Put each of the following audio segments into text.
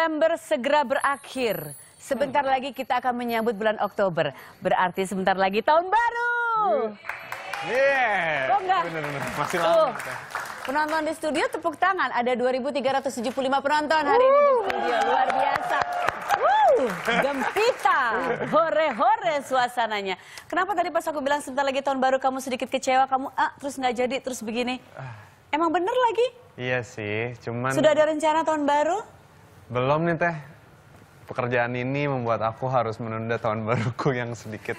September segera berakhir. Sebentar hmm. lagi kita akan menyambut bulan Oktober. Berarti sebentar lagi tahun baru. Iya. Yeah. Kok enggak? Bener, bener. Masih lama. Tuh. Penonton di studio tepuk tangan. Ada 2.375 penonton hari ini di studio. Luar biasa. gempita, hore-hore suasananya. Kenapa tadi pas aku bilang sebentar lagi tahun baru kamu sedikit kecewa, kamu ah terus nggak jadi, terus begini. Ah. Emang bener lagi? Iya sih, cuman... Sudah ada rencana tahun baru? Belum nih teh. Pekerjaan ini membuat aku harus menunda tahun baruku yang sedikit.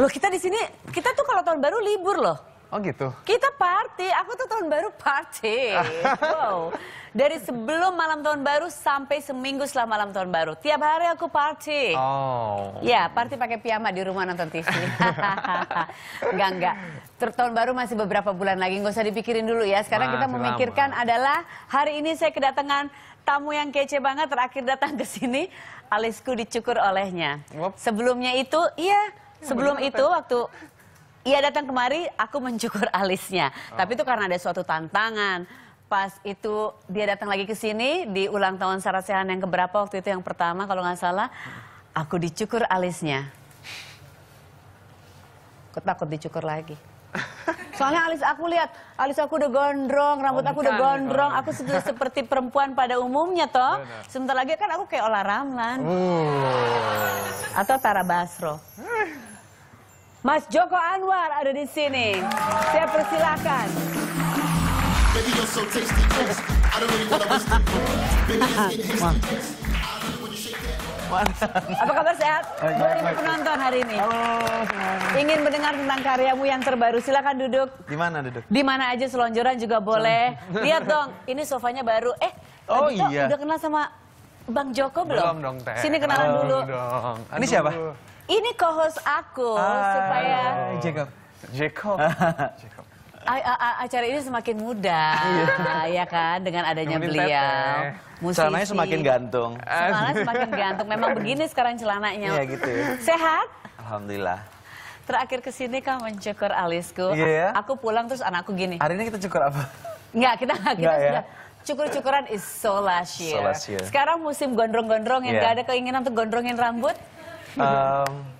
Loh kita di sini, kita tuh kalau tahun baru libur loh. Oh gitu? Kita party, aku tuh tahun baru party. wow. Dari sebelum malam tahun baru sampai seminggu setelah malam tahun baru. Tiap hari aku party. Oh. Ya, party pakai piyama di rumah nonton TV. enggak, enggak. Ter tahun baru masih beberapa bulan lagi, nggak usah dipikirin dulu ya. Sekarang Mas, kita memikirkan lama. adalah hari ini saya kedatangan tamu yang kece banget terakhir datang ke sini. Alisku dicukur olehnya. Sebelumnya itu, iya. Sebelum itu waktu ia datang kemari, aku mencukur alisnya. Oh. Tapi itu karena ada suatu tantangan. Pas itu dia datang lagi ke sini di ulang tahun Sarah yang keberapa waktu itu yang pertama kalau nggak salah, aku dicukur alisnya. Aku takut dicukur lagi. Soalnya alis aku lihat, alis aku udah gondrong, rambut aku udah gondrong, aku sudah seperti perempuan pada umumnya toh. Sebentar lagi kan aku kayak Ola Ramlan. Oh. Atau Tara Basro. Mas Joko Anwar ada di sini. Saya persilakan. Apa kabar sehat? Eh, baik, baik, penonton hari ini. Halo Ingin mendengar tentang karyamu yang terbaru, silakan duduk. Di mana duduk? Di mana aja selonjoran juga boleh. Lihat dong, ini sofanya baru. Eh, oh iya. udah kenal sama Bang Joko belum? Belum dong, Teh. Sini kenalan dulu. Dong. Ini siapa? Ini co-host aku Hai. Ah, supaya eh, Jacob. Jacob. Jacob. acara ini semakin mudah, iya. ya kan, dengan adanya beliau. Musisi. Celananya semakin gantung. Celananya semakin gantung. Memang begini sekarang celananya. Iya gitu. Ya. Sehat? Alhamdulillah. Terakhir kesini kau mencukur alisku. Iya. Yeah. Aku pulang terus anakku gini. Hari ini kita cukur apa? Enggak, kita kita ya. sudah ya? cukur-cukuran is so last year. So last year. Sekarang musim gondrong-gondrong yang yeah. gak ada keinginan untuk gondrongin rambut. Um,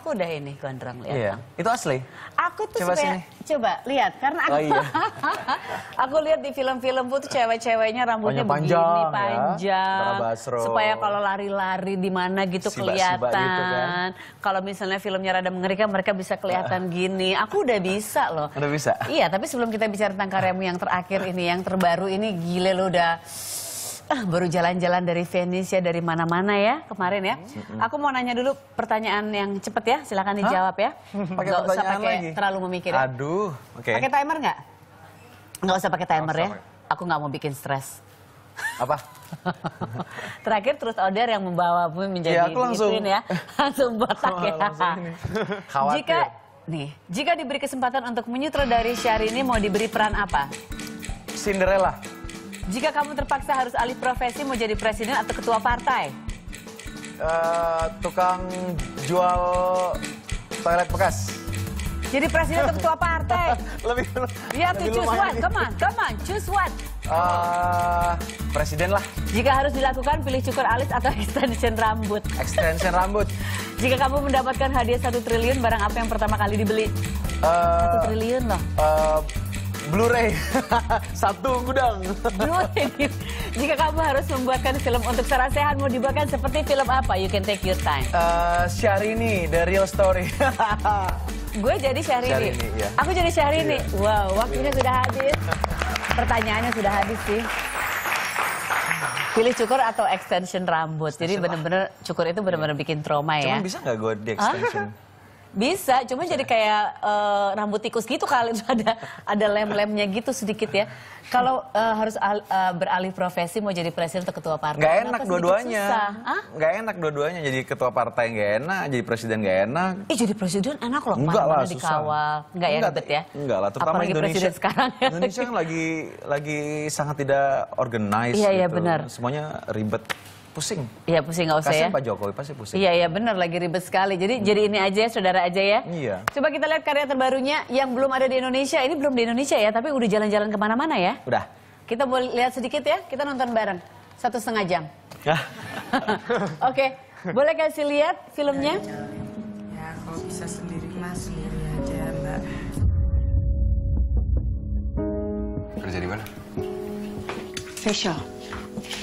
Aku udah ini gondrong lihat. Iya. Itu asli. Aku tuh coba supaya, sini. coba lihat karena aku oh, iya. aku lihat di film-film tuh cewek-ceweknya rambutnya panjang, begini panjang. Ya. Supaya kalau lari-lari di mana gitu siba, kelihatan. gitu kan. Kalau misalnya filmnya rada mengerikan mereka bisa kelihatan gini. Aku udah bisa loh. Udah bisa. Iya, tapi sebelum kita bicara tentang karyamu yang terakhir ini yang terbaru ini gile lo udah Ah, baru jalan-jalan dari Venice ya, dari mana-mana ya kemarin ya. Aku mau nanya dulu pertanyaan yang cepet ya, silahkan dijawab ya. Pakai Gak usah pakai terlalu memikir. Aduh, oke. Okay. Pakai timer nggak? Nggak usah pakai timer ya. usah ya. Aku nggak mau bikin stres. Apa? Terakhir terus order yang membawa pun menjadi ya, aku langsung, ya. Langsung botak oh, ya. Langsung ini. Jika nih, jika diberi kesempatan untuk menyutradari ini mau diberi peran apa? Cinderella. Jika kamu terpaksa harus alih profesi mau jadi presiden atau ketua partai? Uh, tukang jual toilet bekas. Jadi presiden atau ketua partai? lebih Ya, lebih choose one. Come on, come on, choose one. Uh, presiden lah. Jika harus dilakukan, pilih cukur alis atau extension rambut. Extension rambut. Jika kamu mendapatkan hadiah satu triliun, barang apa yang pertama kali dibeli? Eh, satu uh, triliun loh. Uh, Blu-ray. Satu gudang. Blu-ray. Jika kamu harus membuatkan film untuk serasehan mau dibuatkan seperti film apa? You can take your time. Uh, Syahrini, The Real Story. Gue jadi Syahrini. Syahrini ya. Aku jadi Syahrini. Yeah. Wow, waktunya yeah. sudah habis. Pertanyaannya sudah habis sih. Pilih cukur atau extension rambut. Extension Jadi bener-bener cukur itu bener-bener iya. bikin trauma Cuman ya. Cuman bisa gak gue di extension? Bisa, cuma jadi kayak uh, rambut tikus gitu kali ada ada lem-lemnya gitu sedikit ya. Kalau uh, harus al, uh, beralih profesi mau jadi presiden atau ketua partai. Gak enak dua-duanya. Gak enak dua-duanya jadi ketua partai gak enak, jadi presiden gak enak. Iya jadi presiden enak loh, enggak lah, susah. dikawal. Enggak, ya ribet ya. Enggak lah, terutama Apalagi Indonesia. presiden sekarang. Ya. Indonesia lagi lagi sangat tidak organized Iya, iya gitu. iya benar. Semuanya ribet pusing. Iya pusing nggak usah Kasian ya. Pak Jokowi pasti pusing. Iya iya benar lagi ribet sekali. Jadi hmm. jadi ini aja ya saudara aja ya. Iya. Coba kita lihat karya terbarunya yang belum ada di Indonesia. Ini belum di Indonesia ya, tapi udah jalan-jalan kemana-mana ya. Udah. Kita boleh lihat sedikit ya. Kita nonton bareng satu setengah jam. Ya. Oke, okay. boleh kasih lihat filmnya? Ya, kalau bisa sendiri mas sendiri aja Mbak. Kerja di mana? Facial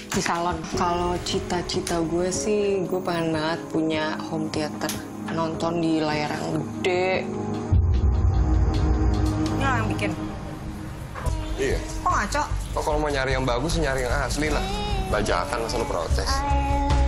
di salon. Kalau cita-cita gue sih, gue pengen banget punya home theater. Nonton di layar yang gede. Ini lo yang bikin? Iya. Kok ngaco? kok oh, kalau mau nyari yang bagus, nyari yang asli lah. Bajakan, masa lu protes. I...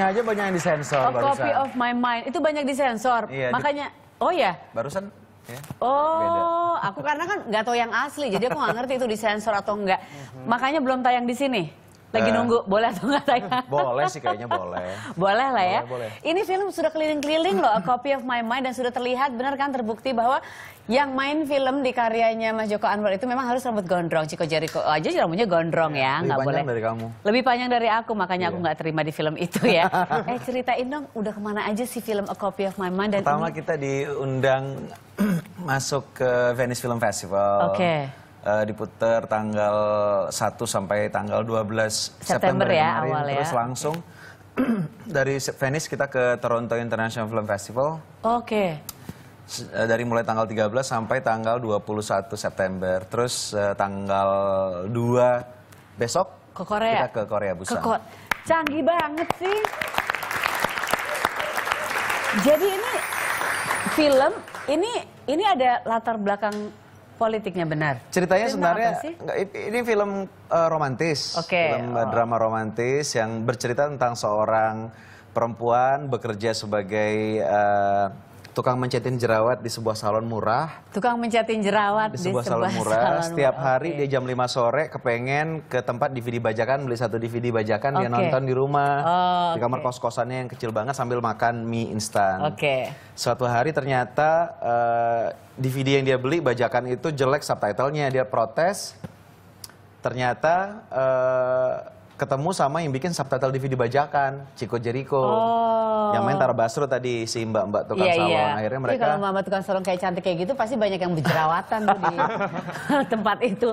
lagunya aja banyak yang disensor A oh, barusan. Copy of my mind itu banyak disensor. Iya, Makanya oh ya. Barusan ya. Oh, beda. aku karena kan nggak tahu yang asli, jadi aku nggak ngerti itu disensor atau enggak. Makanya belum tayang di sini. Lagi eh. nunggu, boleh atau enggak saya? boleh sih kayaknya boleh. boleh lah ya. Boleh, boleh. Ini film sudah keliling-keliling loh, A Copy of My Mind dan sudah terlihat benar kan terbukti bahwa yang main film di karyanya Mas Joko Anwar itu memang harus rambut gondrong. Ciko Jeriko aja rambutnya gondrong iya, ya, ya. nggak boleh. dari kamu. Lebih panjang dari aku, makanya yeah. aku iya. nggak terima di film itu ya. eh ceritain dong, udah kemana aja sih film A Copy of My Mind dan Pertama ini... kita diundang masuk ke Venice Film Festival. Oke. Okay uh, eh, diputar tanggal 1 sampai tanggal 12 September, September ya kemarin. awal ya. Terus langsung dari Venice kita ke Toronto International Film Festival. Oke. Okay. Eh, dari mulai tanggal 13 sampai tanggal 21 September. Terus uh, tanggal 2 besok ke Korea. Kita ke Korea Busan. Ke ko Canggih banget sih. Jadi ini film ini ini ada latar belakang politiknya benar. Ceritanya Film sebenarnya ini film uh, romantis, okay. film eh, oh. drama romantis yang bercerita tentang seorang perempuan bekerja sebagai uh, tukang mencetin jerawat di sebuah salon murah. Tukang mencetin jerawat di sebuah, di sebuah salon murah. Salon Setiap murah. hari okay. dia jam 5 sore kepengen ke tempat DVD bajakan, beli satu DVD bajakan, okay. dia nonton di rumah. Oh, di kamar kos-kosannya yang kecil banget sambil makan mie instan. Oke. Okay. Suatu hari ternyata uh, eh, DVD yang dia beli bajakan itu jelek subtitlenya, dia protes. Ternyata uh, ketemu sama yang bikin subtitle DVD bajakan, Ciko Jeriko, Oh. Yang main Tara Basro tadi si Mbak-mbak tukang yeah, iya. salon. Yeah. Akhirnya iya, mereka Jadi kalau Mbak tukang salon kayak cantik kayak gitu pasti banyak yang berjerawatan tuh di tempat itu.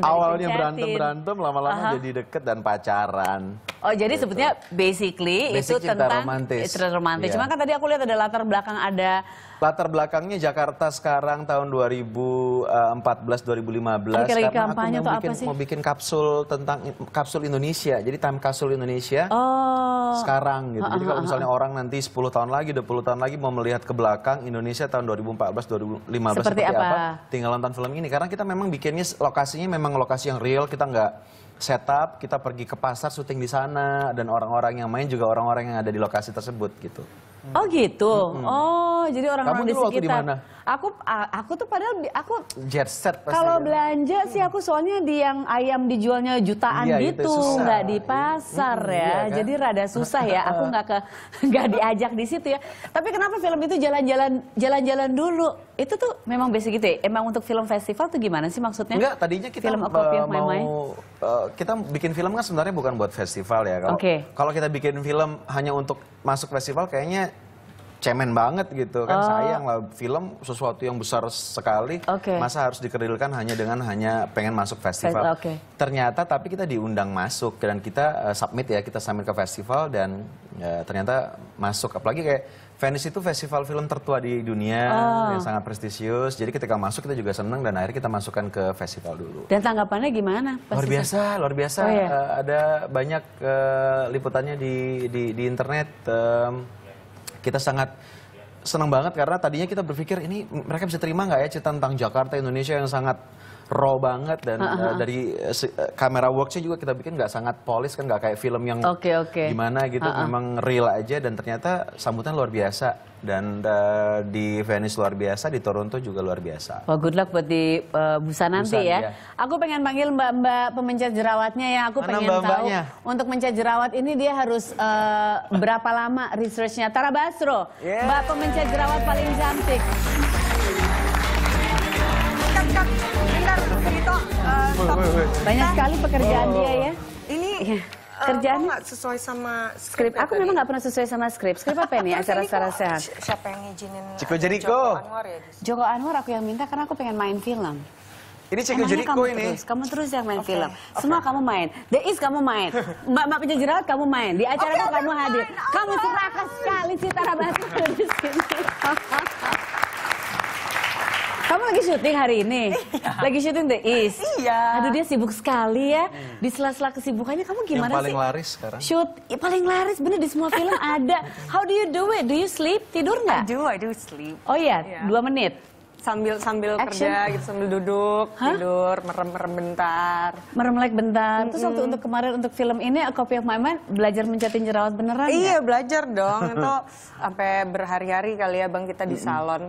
Awalnya berantem-berantem lama-lama uh -huh. jadi deket dan pacaran. Oh jadi gitu. sebetulnya basically Basic itu cinta tentang romantis. Cinta romantis. Iya. Cuma kan tadi aku lihat ada latar belakang ada latar belakangnya Jakarta sekarang tahun 2014 2015 Kira karena aku mau bikin, apa sih? mau bikin kapsul tentang kapsul Indonesia. Jadi time kapsul Indonesia oh. sekarang gitu. Jadi kalau misalnya orang nanti 10 tahun lagi 20 tahun lagi mau melihat ke belakang Indonesia tahun 2014 2015 seperti, seperti apa? apa? Tinggal nonton film ini karena kita memang bikinnya lokasinya memang lokasi yang real kita nggak setup, kita pergi ke pasar syuting di sana dan orang-orang yang main juga orang-orang yang ada di lokasi tersebut gitu. Oh gitu. Hmm. Oh, jadi orang-orang di sekitar. Dimana? Aku aku tuh padahal aku jet set Kalau belanja hmm. sih aku soalnya di yang ayam dijualnya jutaan ya, gitu, nggak di pasar hmm, ya. Iya kan? Jadi rada susah ya. Aku nggak ke nggak diajak di situ ya. Tapi kenapa film itu jalan-jalan jalan-jalan dulu? Itu tuh memang basic gitu ya. Emang untuk film festival tuh gimana sih maksudnya? Enggak, tadinya kita film uh, mau my Uh, eh, kita bikin film kan sebenarnya bukan buat festival ya. Kalau okay. kalau kita bikin film hanya untuk masuk festival kayaknya cemen banget gitu kan oh. sayang lah film sesuatu yang besar sekali okay. masa harus dikerilkan hanya dengan hanya pengen masuk festival okay. ternyata tapi kita diundang masuk dan kita uh, submit ya kita submit ke festival dan uh, ternyata masuk apalagi kayak Venice itu festival film tertua di dunia oh. yang sangat prestisius. Jadi ketika masuk kita juga seneng dan akhirnya kita masukkan ke festival dulu. Dan tanggapannya gimana? Luar biasa, luar biasa. Oh, iya. uh, ada banyak uh, liputannya di, di di internet. Um, kita sangat senang banget karena tadinya kita berpikir ini mereka bisa terima nggak ya cerita tentang Jakarta Indonesia yang sangat raw banget dan uh, dari uh, kamera worksnya juga kita bikin nggak sangat polis kan nggak kayak film yang okay, okay. gimana gitu uh -huh. memang real aja dan ternyata sambutan luar biasa dan uh, di Venice luar biasa di Toronto juga luar biasa. Wah oh, good luck buat di uh, Busa nanti busa, ya. Iya. Aku pengen panggil mbak-mbak pemencet jerawatnya ya. Aku Mana pengen mbak tahu untuk mencet jerawat ini dia harus uh, berapa lama researchnya. Tara Basro, yeah. mbak pemencet jerawat paling cantik. Eh, banyak sekali pekerjaan oh. dia ya. Ini ya. kerjaan nggak sesuai sama skrip. Ya, aku memang nggak pernah sesuai sama skrip. Skrip apa ini? Acara-acara sehat. Siapa yang ngizinin? Ciko Jeriko. Joko Anwar ya, Joko Anwar aku yang minta karena aku pengen main film. Ini Ciko Jeriko ini. kamu terus yang main film. Semua kamu main. The Is kamu main. Mbak Mbak Penja kamu main. Di acara okay, kamu hadir. Kamu serakah sekali Cita Rabasa di sini lagi syuting hari ini? Iya. Lagi syuting The East? Iya. Aduh dia sibuk sekali ya. Di sela-sela kesibukannya kamu gimana sih? Yang paling sih? laris sekarang. Shoot, ya, paling laris bener di semua film ada. How do you do it? Do you sleep? Tidur nggak? I do, I do sleep. Oh iya, yeah. dua menit? sambil sambil Action. kerja gitu sambil duduk huh? tidur merem merem bentar merem like bentar mm -hmm. terus untuk kemarin untuk film ini A Copy of My Mind belajar mencetin jerawat beneran iya belajar dong itu sampai berhari-hari kali ya bang kita di mm -hmm. salon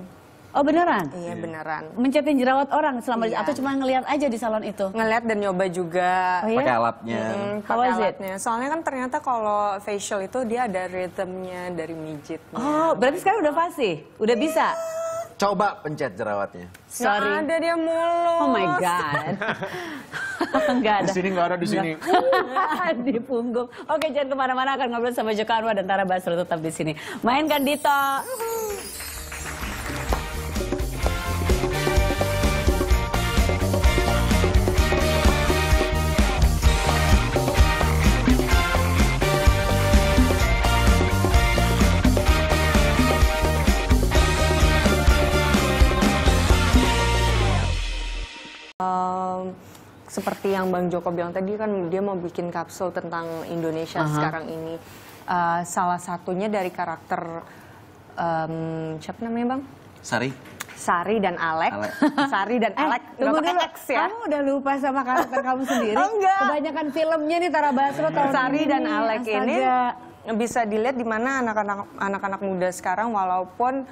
Oh beneran? Iya, iya beneran. Mencetin jerawat orang selama iya. atau cuma ngelihat aja di salon itu? Ngelihat dan nyoba juga. Oh, iya? Pakai alatnya. Hmm, pakai alatnya. It? Soalnya kan ternyata kalau facial itu dia ada ritmenya dari mijit. Oh berarti sekarang udah pasti, udah iya. bisa. Coba pencet jerawatnya. Sorry. Nggak ada dia mulu. Oh my god. enggak ada. Di sini enggak ada di sini. di punggung. Oke, jangan kemana-mana akan ngobrol sama Joko dan Tara Basro tetap di sini. Mainkan Dito. Um, seperti yang Bang Joko bilang tadi kan dia mau bikin kapsul tentang Indonesia uh -huh. sekarang ini. Uh, salah satunya dari karakter um, siapa namanya Bang? Sari. Sari dan Alek. Alek. Sari dan eh, Alek. tunggu dulu. X, ya? Kamu udah lupa sama karakter kamu sendiri. Oh, enggak. Kebanyakan filmnya nih Tara Basro tahun Sari ini. dan Alek Astaga. ini bisa dilihat di mana anak-anak anak-anak muda sekarang walaupun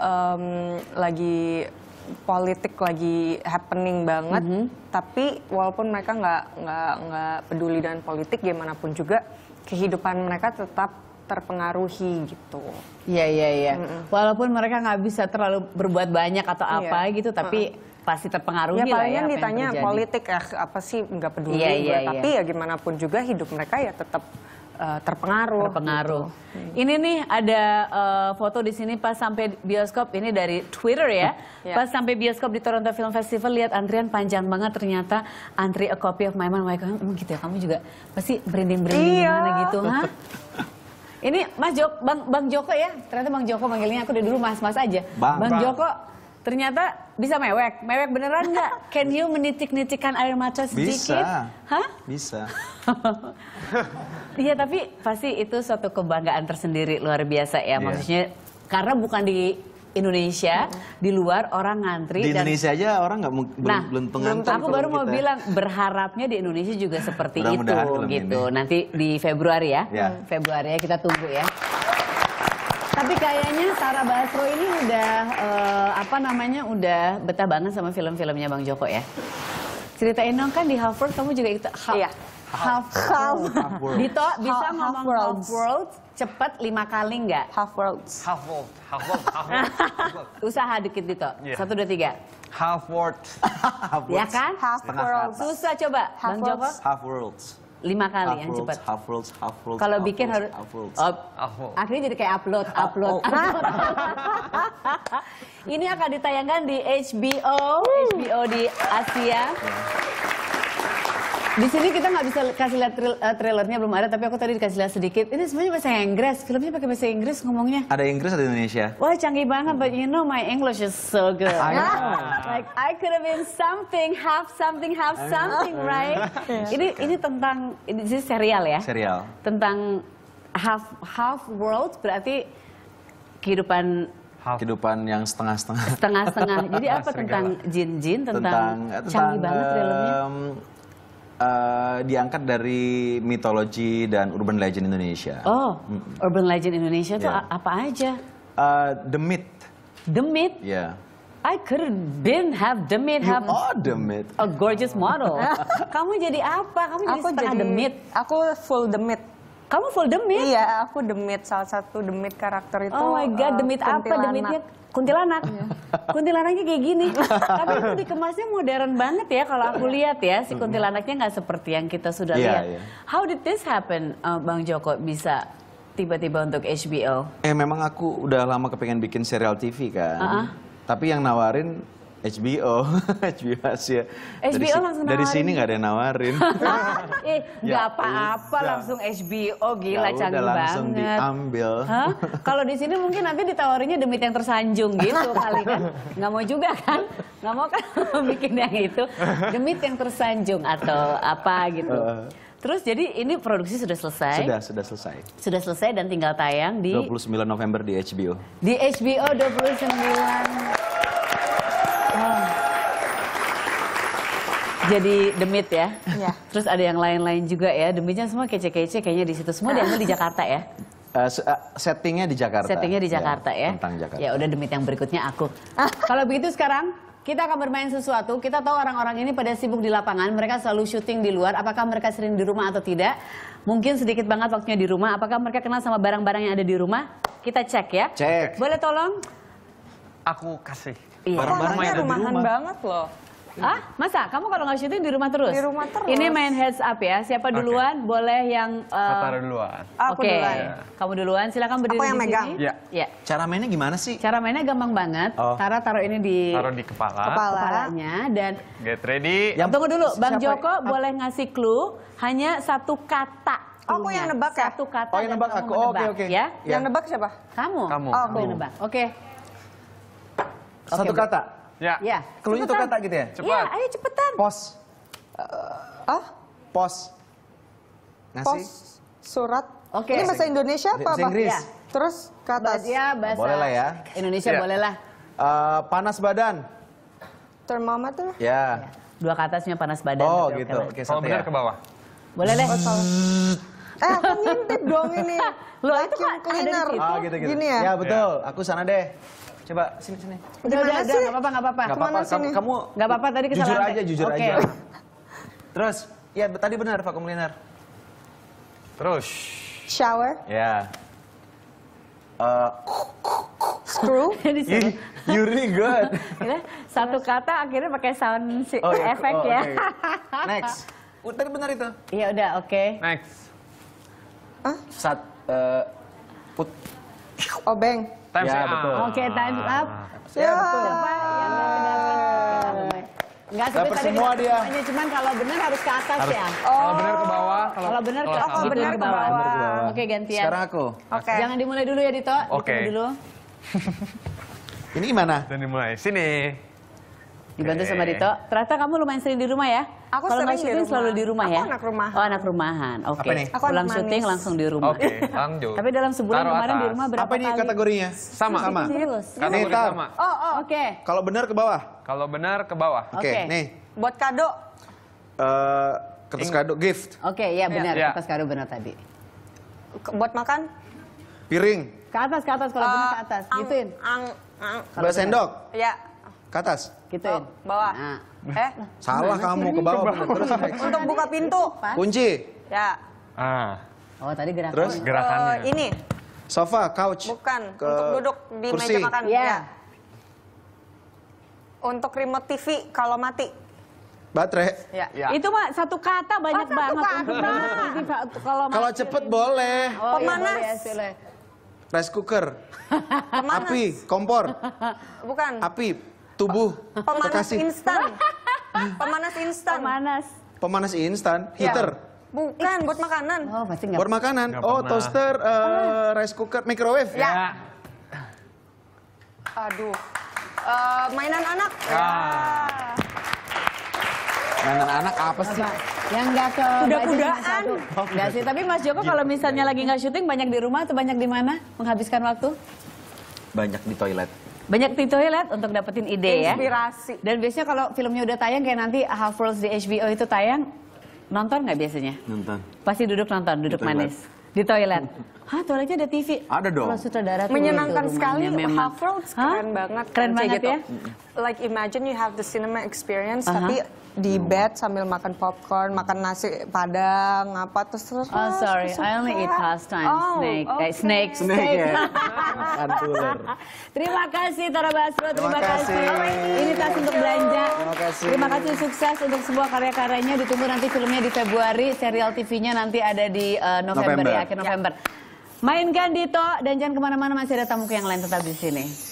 um, lagi politik lagi happening banget, mm -hmm. tapi walaupun mereka nggak nggak nggak peduli dengan politik gimana pun juga kehidupan mereka tetap terpengaruhi gitu. Iya iya iya. Walaupun mereka nggak bisa terlalu berbuat banyak atau iya. apa yeah. gitu, tapi mm -mm. pasti terpengaruhi ya, lah ya. ditanya politik eh, apa sih nggak peduli yeah, yeah, Yeah. Tapi ya gimana pun juga hidup mereka ya tetap uh, terpengaruh. Terpengaruh. Gitu. Hmm. Ini nih ada uh, foto di sini pas sampai bioskop ini dari Twitter ya. yeah. Pas sampai bioskop di Toronto Film Festival lihat antrian panjang banget ternyata antri A Copy of My Mind. Wah, hmm, gitu ya kamu juga pasti branding branding iya. mana gitu, ha? Ini Mas Jok, Bang Bang Joko ya. Ternyata Bang Joko manggilnya aku dari dulu Mas Mas aja. Bang, bang, bang. Joko Ternyata bisa mewek. Mewek beneran nggak? Can you menitik-nitikan air mata sedikit? Bisa. Hah? Bisa. Iya tapi pasti itu suatu kebanggaan tersendiri luar biasa ya. Iya. Maksudnya karena bukan di Indonesia di luar orang ngantri di dan, Indonesia aja orang nggak nah, belum pengantin aku baru mau kita. bilang berharapnya di Indonesia juga seperti Mudah itu gitu ini. nanti di Februari ya, Yeah. Februari ya kita tunggu ya tapi kayaknya Sarah Basro ini udah uh, apa namanya udah betah banget sama film-filmnya Bang Joko ya. Cerita dong kan di Half World kamu juga ikut ha iya. Half, half, half world. Dito bisa half, ngomong half world. half world cepet lima kali nggak? Half world. Half world. Half world. Usaha dikit Dito. Yeah. Satu dua tiga. Half world. half world. Ya kan? Half iya, world. Susah coba. Half Bang world. Joko. Half world lima kali yang cepat. Upload, upload. Kalau bikin harus upload. Up, upload. Akhirnya jadi kayak upload, ah, upload. Oh. upload. Ini akan ditayangkan di HBO, HBO di Asia. Yeah. Di sini kita nggak bisa kasih lihat eh, trailernya belum ada, tapi aku tadi dikasih lihat sedikit. Ini sebenarnya bahasa Inggris, filmnya pakai bahasa Inggris ngomongnya. Ada Inggris ada Indonesia. Wah canggih banget, but you know my English is so good. I like I could have been something, half something, half something, right? ini ini tentang ini serial ya. Serial. Tentang half half world berarti kehidupan Half. kehidupan yang setengah-setengah. Setengah-setengah. Jadi apa tentang jin-jin tentang, tentang eh, canggih tentang, banget filmnya. Um, Eh, diangkat dari mitologi dan urban legend Indonesia. Oh, mm. urban legend Indonesia itu yeah. apa aja? Uh, the myth. The myth? Yeah. I couldn't been have the myth have oh, the myth. a gorgeous model. Kamu jadi apa? Kamu jadi aku setengah the myth. Aku full the myth. Kamu full demit? Iya, aku demit. Salah satu demit karakter itu. Oh my god, demit eh, apa? Demitnya kuntilanak. Iya. kuntilanaknya kayak gini. Tapi itu dikemasnya modern banget ya kalau aku lihat ya si kuntilanaknya nggak seperti yang kita sudah yeah, lihat. Yeah. How did this happen, uh, Bang Joko bisa tiba-tiba untuk HBO? Eh memang aku udah lama kepengen bikin serial TV kan. Uh -uh. Tapi yang nawarin HBO, HBO Asia. HBO dari, langsung nawarin. Dari sini nggak ada yang nawarin. eh, ya nggak ya, apa-apa langsung HBO, gila ya, canggih udah langsung banget. diambil. Kalau di sini mungkin nanti ditawarinnya demit yang tersanjung gitu kali kan. Nggak mau juga kan? Nggak mau kan bikin yang itu. Demit yang tersanjung atau apa gitu. Terus jadi ini produksi sudah selesai? Sudah, sudah selesai. Sudah selesai dan tinggal tayang di... 29 November di HBO. Di HBO 29. jadi demit ya. ya. Terus ada yang lain-lain juga ya. Demitnya semua kece-kece kayaknya di situ. Semua diambil di Jakarta ya. Uh, settingnya di Jakarta. Settingnya di ya, Jakarta ya. ya. Tentang Jakarta. Ya udah demit yang berikutnya aku. Kalau begitu sekarang kita akan bermain sesuatu. Kita tahu orang-orang ini pada sibuk di lapangan, mereka selalu syuting di luar. Apakah mereka sering di rumah atau tidak? Mungkin sedikit banget waktunya di rumah. Apakah mereka kenal sama barang-barang yang ada di rumah? Kita cek ya. Cek. Boleh tolong? Aku kasih. Iya. barang barangnya yang di rumah. banget loh. Ah, masa? Kamu kalau nggak syuting di rumah terus? Di rumah terus. Ini main heads up ya. Siapa duluan okay. boleh yang uh... duluan. Aku okay. duluan. Yeah. Kamu duluan. Silakan berdiri Aku yang di megang. sini. Ya. Yeah. Cara mainnya gimana sih? Cara mainnya gampang banget. Oh. Tara taruh ini di taruh di kepala. kepala. Kepalanya dan Get ready. Yang... Tunggu dulu, Bang Siapa? Joko aku... boleh ngasih clue hanya satu kata. Oh, aku yang nebak ya? Satu kata. Oh, yang nebak aku. Oh, oke, oke. Okay, okay. ya? Yang iya. nebak siapa? Kamu. Kamu. Oh, aku yang nebak. Oke. Okay. Satu kata. Ya. Ya. Keluarnya tuh tak gitu ya? Cepat. Ya, ayo cepetan. Pos. Uh, ah? Pos. Nasi. Pos surat. Oke. Okay. Ini bahasa Indonesia apa? Bahasa Inggris. Ya. Terus ke atas. ya, bahasa boleh lah ya. Indonesia ya. boleh lah. Uh, panas badan. Termometer. Ya. ya. Dua ke atasnya panas badan. Oh gitu. Oke, okay, ya. ya. Kalau benar ya. ke bawah. Boleh deh. Eh, aku ngintip dong ini. Lo itu kan cleaner. Ada di situ. Oh, gitu, gitu. Gini ya? Ya, betul. Ya. Aku sana deh. Coba sini sini. Udah udah, udah Enggak apa-apa, enggak apa-apa. Enggak apa-apa. Kamu kamu enggak apa-apa tadi kesalahan. Jujur aja, jujur okay. aja. Terus, ya tadi benar Pak cleaner. Terus. Shower. Ya. Yeah. Uh, screw. you, you really good. Satu kata akhirnya pakai sound oh, iya. efek oh, ya. Next. Uh, tadi benar itu. Iya udah, oke. Okay. Next. Huh? Sat, uh, put. Obeng. Oh, Times ya, ah. up. Oke, okay, times up. Siap. Ya, benar? Enggak sih, tadi semua dia. Ini cuman kalau benar harus ke atas harus. ya. Oh. Kalau benar ke bawah, kalau kalau benar ke, oh, kalau benar ke bawah. bawah. Oke, okay, gantian. Sekarang aku. Oke. Okay. Jangan dimulai dulu ya, Dito. Oke. Okay. dulu. Ini gimana? Dan dimulai sini. Dibantu sama Dito. Ternyata kamu lumayan sering di rumah ya? Aku Kalau sering syuting selalu di rumah aku ya? anak rumahan. Oh, anak rumahan. Oke. Okay. Aku Pulang syuting langsung di rumah. Oke, okay, Tapi dalam sebulan Taruh kemarin atas. di rumah berapa Apa ini kali? kategorinya? Sama. Sama. Kategori sama. Oh, oh. Oke. Okay. Kalau benar ke bawah. Kalau benar ke bawah. Oke, okay. nih. Buat kado. Uh, kertas kado gift. Oke, okay, ya iya. benar. Ya. Kertas kado benar tadi. Buat makan? Piring. Ke atas, ke atas. Kalau uh, benar ke eh, atas. Gituin. Ang, ang. Buat sendok? Ya. Ke atas. Gitu. Oh, bawah. Nah. Eh, salah nah, kamu ke bawah. Terus next. Untuk buka pintu. Pas. Kunci. Ya. Ah. Oh, tadi gerakan. Terus gerakannya. Uh, ini. Sofa, couch. Bukan, ke untuk duduk di kursi. meja makan. Iya. Ya. Untuk remote TV kalau mati. Baterai. Ya. ya. Itu mah satu kata banyak oh, satu banget. Satu kata. kalau kalau cepet boleh. Oh, iya, Pemanas. Iya, boleh. Rice cooker. Pemanas. Api, kompor. Bukan. Api, tubuh pemanas kekasih. instan. Pemanas instan. Pemanas. Pemanas instan, iya. heater. Ya. Bukan, buat makanan. Oh, pasti Buat makanan. Enggak oh, toaster, uh, rice cooker, microwave. Ya. ya. Aduh. Uh, mainan anak. Ya. ya. Mainan anak apa sih? Yang gak ke kuda-kudaan. Enggak sih, tapi Mas Joko kalau misalnya lagi nggak syuting banyak di rumah atau banyak di mana menghabiskan waktu? Banyak di toilet. Banyak toilet ya, untuk dapetin ide Inspirasi. ya. Inspirasi. Dan biasanya kalau filmnya udah tayang kayak nanti Half-Worlds ah, di HBO itu tayang, nonton nggak biasanya? Nonton. Pasti duduk nonton, duduk di manis. Di toilet. Hah, toiletnya ada TV? Ada dong. Mas sutradara Menyenangkan itu sekali, memang. Half Roads keren Hah? banget. Keren banget gitu. ya? Like imagine you have the cinema experience, uh -huh. tapi di hmm. bed sambil makan popcorn, makan nasi padang, apa terus terus. Oh sorry, terus, terus, I only eat pasta and oh, snake. Eh, okay. Eh, snake. Snake. snake. Ya. makan ular. Terima kasih Tara Basro, terima, terima kasih. kasih. Ini tas untuk belanja. Terima kasih. Terima kasih sukses untuk semua karya-karyanya. Ditunggu nanti filmnya di Februari, serial TV-nya nanti ada di uh, eh, November, November ya, akhir November. Ya. Mainkan Dito dan jangan kemana-mana masih ada tamu yang lain tetap di sini.